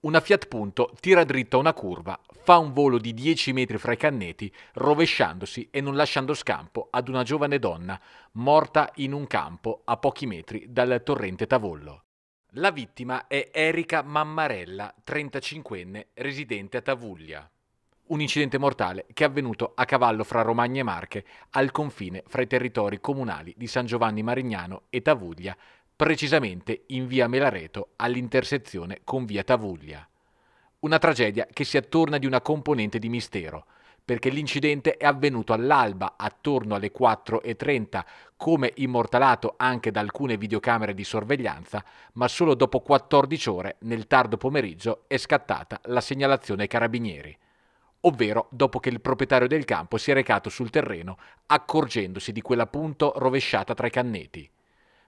Una Fiat Punto tira dritta una curva, fa un volo di 10 metri fra i canneti, rovesciandosi e non lasciando scampo ad una giovane donna morta in un campo a pochi metri dal torrente Tavollo. La vittima è Erika Mammarella, 35enne, residente a Tavuglia. Un incidente mortale che è avvenuto a cavallo fra Romagna e Marche, al confine fra i territori comunali di San Giovanni Marignano e Tavuglia, precisamente in via Melareto all'intersezione con via Tavuglia. Una tragedia che si attorna di una componente di mistero, perché l'incidente è avvenuto all'alba attorno alle 4.30, come immortalato anche da alcune videocamere di sorveglianza, ma solo dopo 14 ore, nel tardo pomeriggio, è scattata la segnalazione ai carabinieri, ovvero dopo che il proprietario del campo si è recato sul terreno accorgendosi di quella punto rovesciata tra i canneti.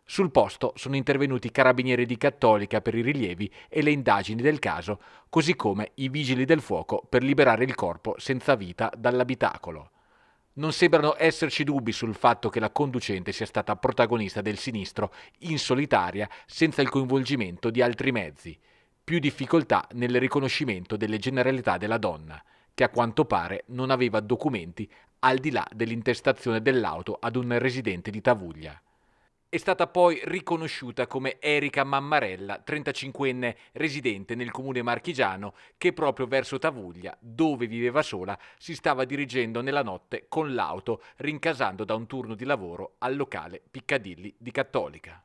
Sul posto sono intervenuti i carabinieri di Cattolica per i rilievi e le indagini del caso, così come i vigili del fuoco per liberare il corpo senza vita dall'abitacolo. Non sembrano esserci dubbi sul fatto che la conducente sia stata protagonista del sinistro in solitaria senza il coinvolgimento di altri mezzi. Più difficoltà nel riconoscimento delle generalità della donna, che a quanto pare non aveva documenti al di là dell'intestazione dell'auto ad un residente di Tavuglia. È stata poi riconosciuta come Erika Mammarella, 35enne residente nel comune marchigiano, che proprio verso Tavuglia, dove viveva sola, si stava dirigendo nella notte con l'auto, rincasando da un turno di lavoro al locale Piccadilli di Cattolica.